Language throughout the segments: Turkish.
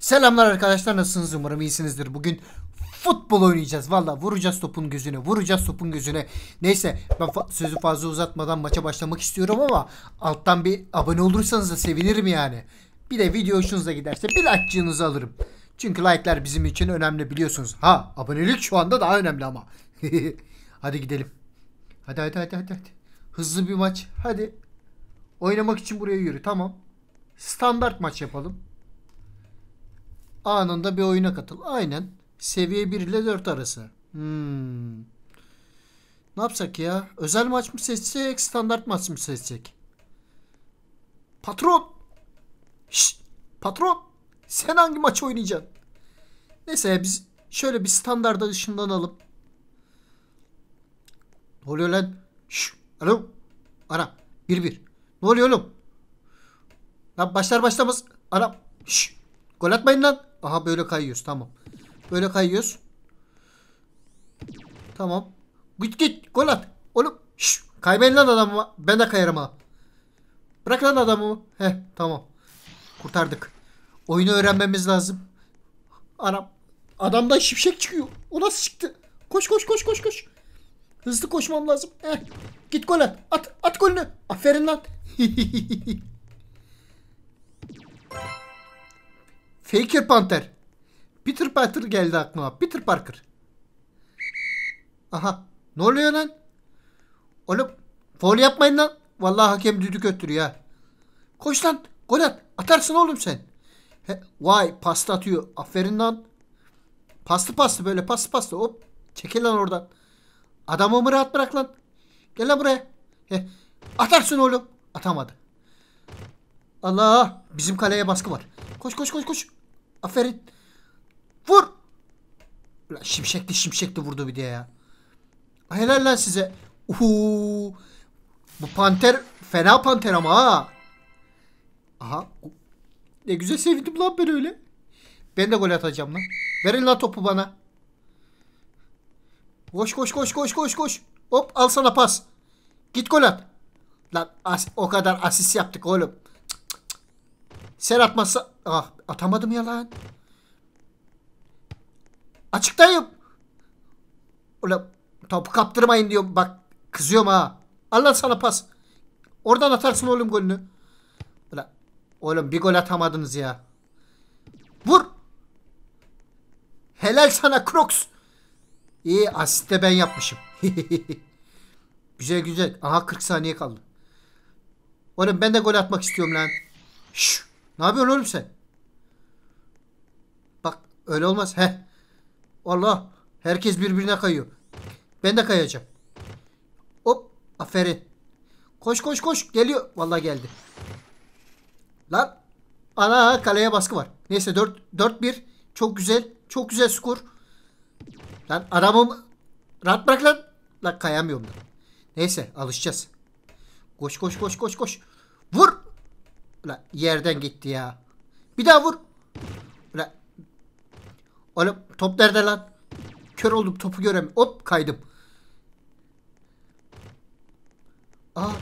Selamlar arkadaşlar nasılsınız umarım iyisinizdir. Bugün futbol oynayacağız. Valla vuracağız topun gözüne. Vuracağız topun gözüne. Neyse ben fa sözü fazla uzatmadan maça başlamak istiyorum ama alttan bir abone olursanız da sevinirim yani. Bir de video hoşunuza giderse bir like'cığınızı alırım. Çünkü like'lar bizim için önemli biliyorsunuz. Ha abonelik şu anda daha önemli ama. hadi gidelim. Hadi hadi hadi hadi. hadi. Hızlı bir maç. Hadi. Oynamak için buraya yürü. Tamam. Standart maç yapalım. Anında bir oyuna katıl. Aynen. Seviye 1 ile 4 arası. Hmm. Ne yapsak ya? Özel maç mı seçsek, standart maç mı seçsek? Patron! Şşt! Patron! Sen hangi maçı oynayacaksın? Neyse biz şöyle bir standarda ışınlanalım. Ne oluyor lan? Şşş! Alo! Ara! Bir bir. Ne oluyor oğlum? Lan başlar başlamaz. Ara! Şşş! Gol atmayın lan! Aha böyle kayıyoruz tamam. Böyle kayıyoruz. Tamam. Git git gol at. Oğlum şş, kaymayın lan adamı. Ben de kayarım ha. Bırak lan adamı. Heh tamam. Kurtardık. Oyunu öğrenmemiz lazım. Anam. Adamdan şimşek çıkıyor. O nasıl çıktı? Koş koş koş koş koş. Hızlı koşmam lazım. Heh. Git gol at. At, at golünü. Aferin lan. Faker Panter. Peter Parker geldi aklıma. Peter Parker. Aha. Ne oluyor lan? Oğlum foul yapmayın lan. Vallahi hakem düdük öttürüyor ha. Koş lan. Gol at. Atarsın oğlum sen. He, vay pasta atıyor. Aferin lan. Paslı paslı böyle paslı paslı. Hop. Çekil lan oradan. Adamımı rahat bırak lan. Gel lan buraya. He, atarsın oğlum. Atamadı. Allah. Bizim kaleye baskı var. Koş koş koş koş. Aferin. Vur. Ulan şimşekli şimşekli vurdu bir de ya. Helal lan size. Uhu. Bu panter fena panter ama ha. Aha. Ne güzel sevindim lan ben öyle. Ben de gol atacağım lan. Verin lan topu bana. Koş koş koş koş koş koş. Hop al sana pas. Git gol at. Lan as o kadar asist yaptık oğlum. Cık cık cık. Sen atmazsa Ah atamadım ya lan. Açıktayım. Ulan topu kaptırmayın diyor. Bak kızıyorum ha. Allah sana pas. Oradan atarsın oğlum golünü. Ulan oğlum bir gol atamadınız ya. Vur. Helal sana Crocs. İyi asist ben yapmışım. güzel güzel. Aha 40 saniye kaldı. Oğlum ben de gol atmak istiyorum lan. Şşş. Ne yapıyorsun oğlum sen? Öyle olmaz. Heh. Allah. Herkes birbirine kayıyor. Ben de kayacağım. Hop. Aferin. Koş koş koş. Geliyor. Vallahi geldi. Lan. Ana kaleye baskı var. Neyse 4-1. Çok güzel. Çok güzel skor. Lan adamım. Rahat bırak lan. Lan kayamıyorum da. Neyse alışacağız. Koş koş koş koş koş. Vur. Lan yerden gitti ya. Bir daha vur. Oğlum top nerede lan? Kör oldum topu göremiyorum. Hop kaydım. Aa. Ah.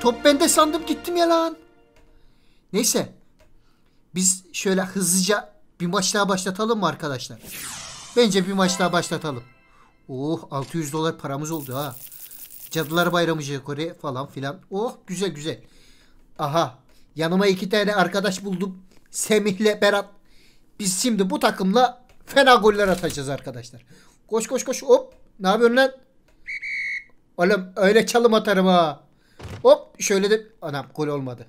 Top bende sandım gittim ya lan. Neyse. Biz şöyle hızlıca bir maç daha başlatalım mı arkadaşlar? Bence bir maç daha başlatalım. Oh 600 dolar paramız oldu ha. Cadılar Bayramı Jekore falan filan. Oh güzel güzel. Aha yanıma iki tane arkadaş buldum. Semih'le Berat. Biz şimdi bu takımla fena goller atacağız arkadaşlar. Koş koş koş hop. Ne yapıyorsun lan? Oğlum öyle çalım atarım ha. Hop şöyle de anam gol olmadı.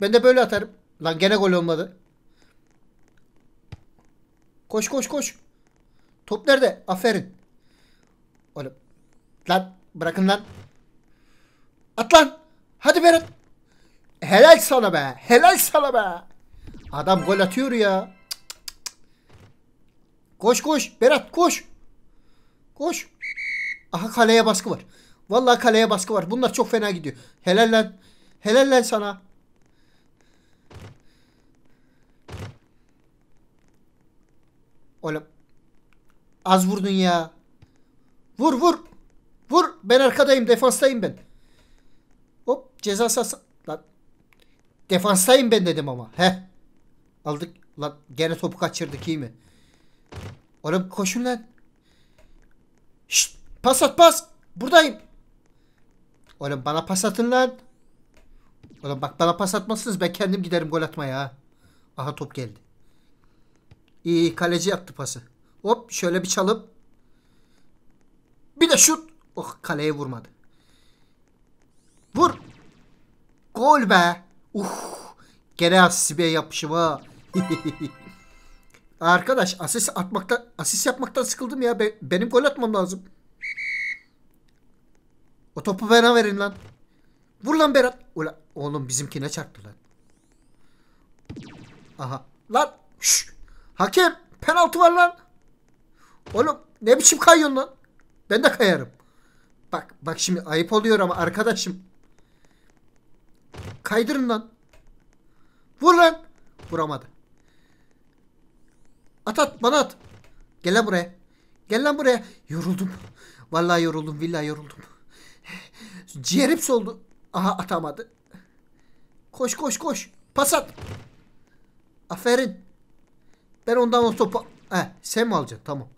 Ben de böyle atarım. Lan gene gol olmadı. Koş koş koş. Top nerede? Aferin. Oğlum. Lan bırakın lan. At lan. Hadi Berat. Helal sana be. Helal sana be. Adam gol atıyor ya. Koş koş Berat koş. Koş. Aha kaleye baskı var. Vallahi kaleye baskı var. Bunlar çok fena gidiyor. Helal lan. Helal lan sana. Oğlum. Az vurdun ya. Vur vur. Vur. Ben arkadayım. Defanstayım ben. Hop. Ceza sahası. Lan. Defanstayım ben dedim ama. He. Aldık. Lan gene topu kaçırdık iyi mi? Oğlum koşun lan. Şşt pas at pas. Buradayım. Oğlum bana pas atın lan. Oğlum bak bana pas atmazsınız ben kendim giderim gol atmaya ha. Aha top geldi. İyi kaleci attı pası. Hop şöyle bir çalıp. Bir de şut. Oh kaleye vurmadı. Vur. Gol be. Uh. Gene asibe yapışım ha. Arkadaş asist atmakta asist yapmaktan sıkıldım ya. Be, benim gol atmam lazım. O topu bana verin lan. Vur lan Berat. Ula, oğlum bizimkine çarptı lan. Aha. Lan. Şş. Hakem. Penaltı var lan. Oğlum ne biçim kayıyorsun lan? Ben de kayarım. Bak bak şimdi ayıp oluyor ama arkadaşım. Kaydırın lan. Vur lan. Vuramadı. At at bana at. Gel lan buraya. Gel lan buraya. Yoruldum. Vallahi yoruldum. villa yoruldum. Ciğerim soldu. Aha atamadı. Koş koş koş. Pas at. Aferin. Ben ondan o topu... He, sen mi alacaksın? Tamam.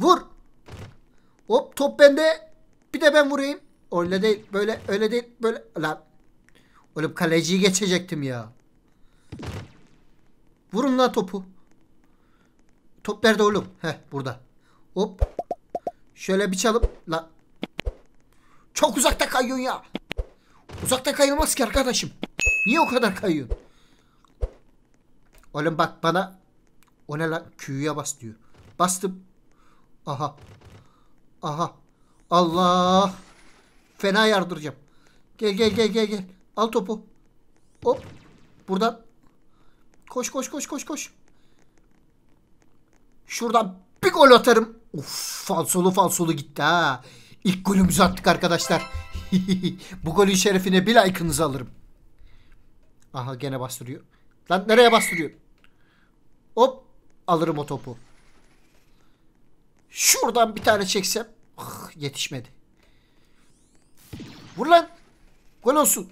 Vur. Hop top bende. Bir de ben vurayım. Öyle değil. Böyle öyle değil. Böyle. Lan. Oğlum kaleciyi geçecektim ya. Vurun lan topu. Top nerede oğlum? Heh burada. Hop. Şöyle bir çalıp. La. Çok uzakta kayıyorsun ya. Uzakta kayılmaz ki arkadaşım. Niye o kadar kayıyorsun? Oğlum bak bana. O ne lan? Q'ya bas diyor. Bastım. Aha. Aha. Allah. Fena yardıracağım. Gel gel gel gel gel. Al topu. Hop. Buradan. Koş koş koş koş koş. Şuradan bir gol atarım. Uf falsolu falsolu gitti ha. İlk golümüzü attık arkadaşlar. Bu golün şerefine bir like'ınızı alırım. Aha gene bastırıyor. Lan nereye bastırıyor? Hop alırım o topu. Şuradan bir tane çeksem. Oh, yetişmedi. Vur lan. Gol olsun.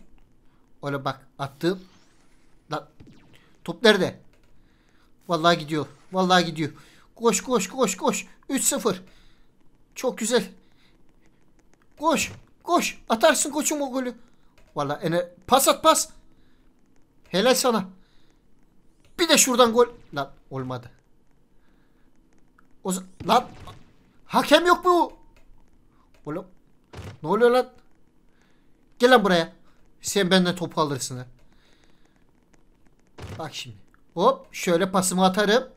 Öyle bak attım. Lan. Top nerede? Vallahi gidiyor. Vallahi gidiyor. Koş koş koş koş. 3-0. Çok güzel. Koş. Koş. Atarsın koçum o golü. Valla ene pas at pas. Helal sana. Bir de şuradan gol. Lan olmadı. O lan hakem yok mu? Oğlum ne oluyor lan? Gel lan buraya. Sen benden topu alırsın ha. Bak şimdi. Hop şöyle pasımı atarım.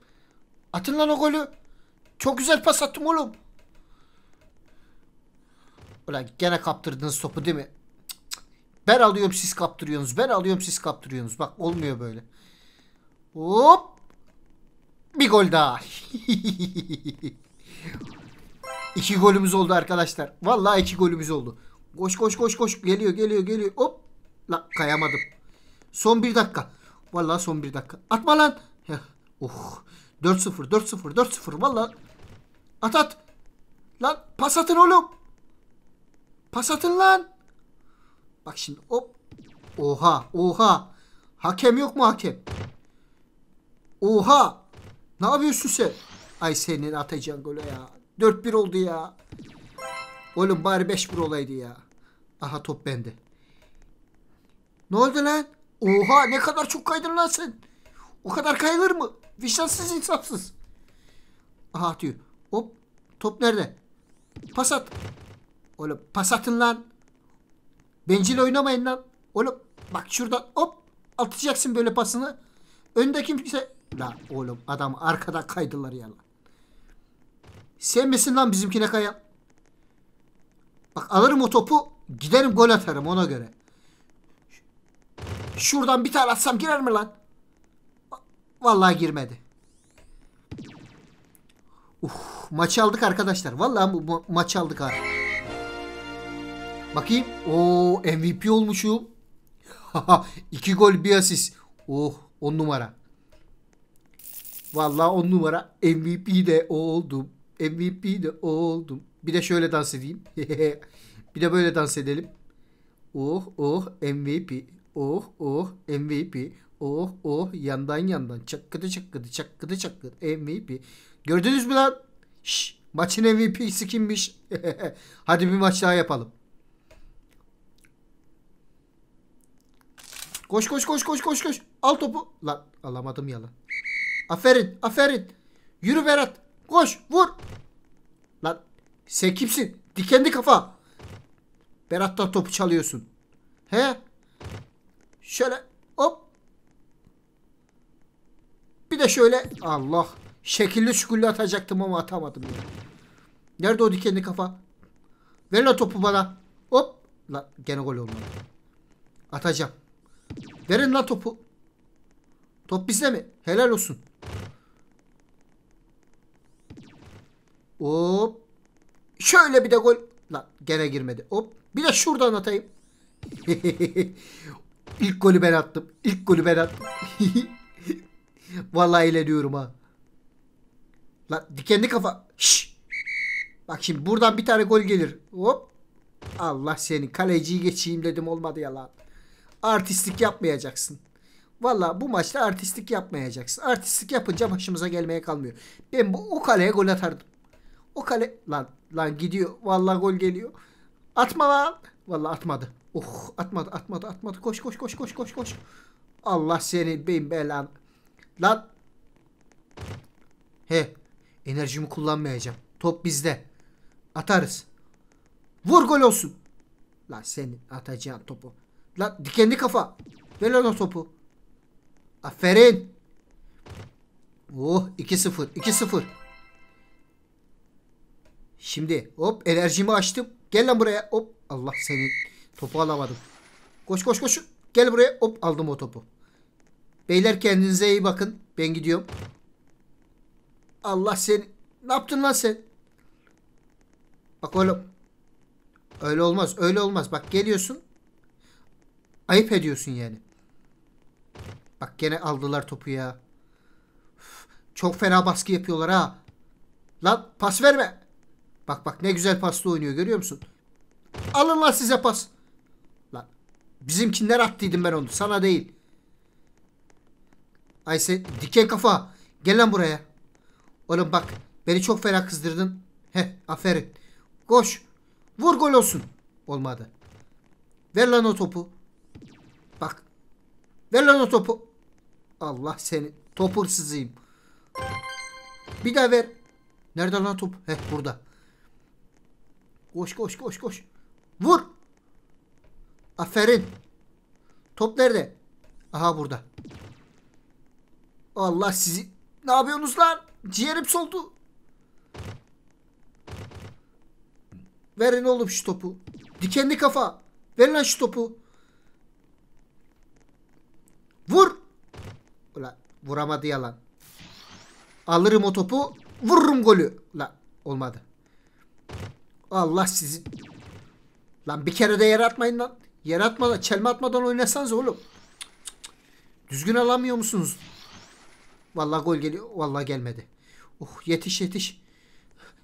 Atın lan o golü. Çok güzel pas attım oğlum. Ulan gene kaptırdınız topu değil mi? Cık Ben alıyorum siz kaptırıyorsunuz. Ben alıyorum siz kaptırıyorsunuz. Bak olmuyor böyle. Hop. Bir gol daha. İki golümüz oldu arkadaşlar. Vallahi iki golümüz oldu. Koş koş koş koş. Geliyor geliyor geliyor. Hop. La kayamadım. Son bir dakika. Vallahi son bir dakika. Atma lan. Heh. Oh. 4-0, 4-0, 4-0 valla. At at. Lan pas atın oğlum. Pas atın lan. Bak şimdi hop. Oha, oha. Hakem yok mu hakem? Oha. Ne yapıyorsun sen? Ay senin atacağın golü ya. 4-1 oldu ya. Oğlum bari 5-1 olaydı ya. Aha top bende. Ne oldu lan? Oha ne kadar çok kaydın lan sen. O kadar kayılır mı? Vicdansız insafsız. Aha atıyor. Hop. Top nerede? Pas at. Oğlum pas atın lan. Bencil oynamayın lan. Oğlum bak şurada, hop. Atacaksın böyle pasını. Önde kimse. La oğlum adam arkada kaydılar ya lan. Sen misin lan bizimkine kayan? Bak alırım o topu. Giderim gol atarım ona göre. Şuradan bir tane atsam girer mi lan? Vallahi girmedi. Uf, maç aldık arkadaşlar. Vallahi bu ma maçı aldık ha. Bakayım. O MVP olmuşum. İki gol bir asist. Oh on numara. Vallahi on numara. MVP de oldum. MVP de oldum. Bir de şöyle dans edeyim. bir de böyle dans edelim. Oh oh MVP. Oh oh MVP. Oh oh yandan yandan çakkıdı çakkıdı çakkıdı çakkıdı MVP. Gördünüz mü lan? Şş, maçın MVP'si kimmiş? Hadi bir maç daha yapalım. Koş koş koş koş koş koş. Al topu. Lan alamadım yalan. Aferin aferin. Yürü Berat. Koş vur. Lan sen kimsin? Dikenli kafa. Berat'tan topu çalıyorsun. He? Şöyle hop de şöyle Allah şekilli şükürlü atacaktım ama atamadım ya. Nerede o dikenli kafa? Ver la topu bana. Hop. La gene gol olmadı. Atacağım. Verin la topu. Top bizde mi? Helal olsun. Hop. Şöyle bir de gol. La gene girmedi. Hop. Bir de şuradan atayım. İlk golü ben attım. İlk golü ben attım. Vallahi diyorum ha. Lan dikenli kafa. Şşş. Bak şimdi buradan bir tane gol gelir. Hop. Allah seni. Kaleciyi geçeyim dedim olmadı yalan. lan. Artistlik yapmayacaksın. Valla bu maçta artistlik yapmayacaksın. Artistlik yapınca başımıza gelmeye kalmıyor. Ben bu o kaleye gol atardım. O kale lan lan gidiyor. Valla gol geliyor. Atma lan. Valla atmadı. Oh atmadı atmadı atmadı. Koş koş koş koş koş koş. Allah seni bin belan. Lan. He. Enerjimi kullanmayacağım. Top bizde. Atarız. Vur gol olsun. Lan senin atacağın topu. Lan dikenli kafa. Ver lan o topu. Aferin. Oh 2-0. 2-0. Şimdi hop enerjimi açtım. Gel lan buraya. Hop Allah seni Topu alamadım. Koş koş koş. Gel buraya. Hop aldım o topu. Beyler kendinize iyi bakın. Ben gidiyorum. Allah seni. Ne yaptın lan sen? Bak oğlum. Öyle olmaz. Öyle olmaz. Bak geliyorsun. Ayıp ediyorsun yani. Bak gene aldılar topu ya. Üf, çok fena baskı yapıyorlar ha. Lan pas verme. Bak bak ne güzel pasla oynuyor görüyor musun? Alın lan size pas. Lan bizimkiler attıydım ben onu. Sana değil. Ayse diken kafa. Gel lan buraya. Oğlum bak beni çok fena kızdırdın. Heh aferin. Koş. Vur gol olsun. Olmadı. Ver lan o topu. Bak. Ver lan o topu. Allah seni. Top hırsızıyım. Bir daha ver. Nerede lan top? Heh burada. Koş koş koş koş. Vur. Aferin. Top nerede? Aha burada. Allah sizi... Ne yapıyorsunuz lan? Ciğerim soldu. Verin oğlum şu topu. Dikenli kafa. Ver lan şu topu. Vur. Ulan vuramadı yalan. Alırım o topu. Vururum golü. Lan olmadı. Allah sizi. Lan bir kere de yer atmayın. lan. atmadan, çelme atmadan oynasanız oğlum. Düzgün alamıyor musunuz? Vallahi gol geliyor. Vallahi gelmedi. Oh yetiş yetiş.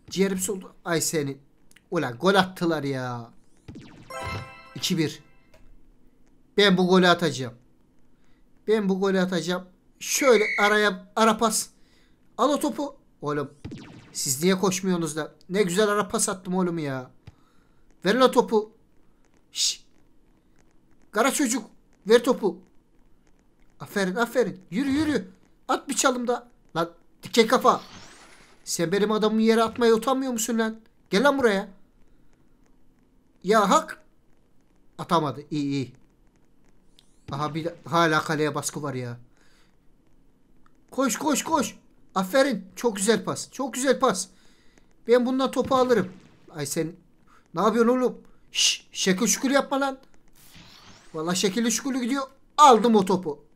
Ciğerim soldu. Ay senin. Ulan gol attılar ya. 2-1. Ben bu golü atacağım. Ben bu golü atacağım. Şöyle araya ara pas. Al o topu. Oğlum siz niye koşmuyorsunuz da? Ne güzel ara pas attım oğlum ya. Verin o topu. Şş. Kara çocuk. Ver topu. Aferin aferin. Yürü yürü. At bir çalım da. Lan dike kafa. Sen benim adamımı yere atmaya utanmıyor musun lan? Gel lan buraya. Ya hak. Atamadı. İyi iyi. Aha bir hala kaleye baskı var ya. Koş koş koş. Aferin. Çok güzel pas. Çok güzel pas. Ben bundan topu alırım. Ay sen ne yapıyorsun oğlum? Şş, şekil şükür yapma lan. Valla şekil şükürlü gidiyor. Aldım o topu.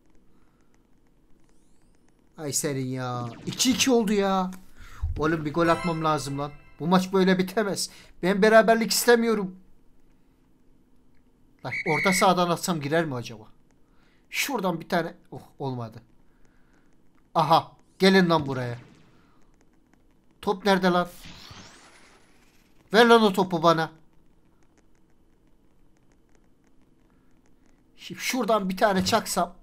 Ay senin ya. 2-2 oldu ya. Oğlum bir gol atmam lazım lan. Bu maç böyle bitemez. Ben beraberlik istemiyorum. Bak orta sahadan atsam girer mi acaba? Şuradan bir tane. Oh olmadı. Aha. Gelin lan buraya. Top nerede lan? Ver lan o topu bana. Şimdi şuradan bir tane çaksam.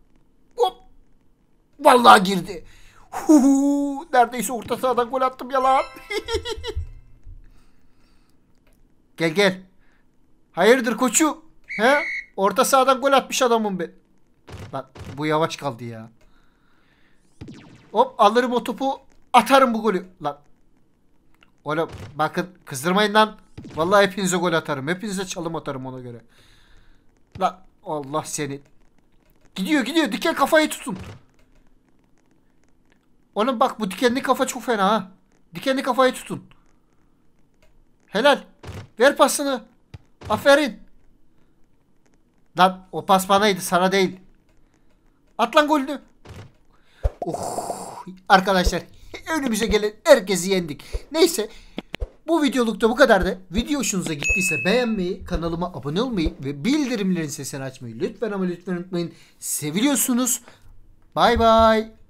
Vallahi girdi. Huhu, neredeyse orta sahadan gol attım yalan. lan. gel gel. Hayırdır koçu? He? Orta sahadan gol atmış adamım ben. Bak bu yavaş kaldı ya. Hop alırım o topu atarım bu golü. Lan. Oğlum bakın kızdırmayın lan. Vallahi hepinize gol atarım. Hepinize çalım atarım ona göre. Lan Allah seni. Gidiyor gidiyor. Diken kafayı tutun. Oğlum bak bu dikenli kafa çok fena ha. Dikenli kafayı tutun. Helal. Ver pasını. Aferin. Lan o pas banaydı sana değil. At lan golünü. Oh. Arkadaşlar önümüze gelen herkesi yendik. Neyse bu videolukta bu kadardı. Video hoşunuza gittiyse beğenmeyi, kanalıma abone olmayı ve bildirimlerin sesini açmayı lütfen ama lütfen unutmayın. Seviliyorsunuz. Bay bay.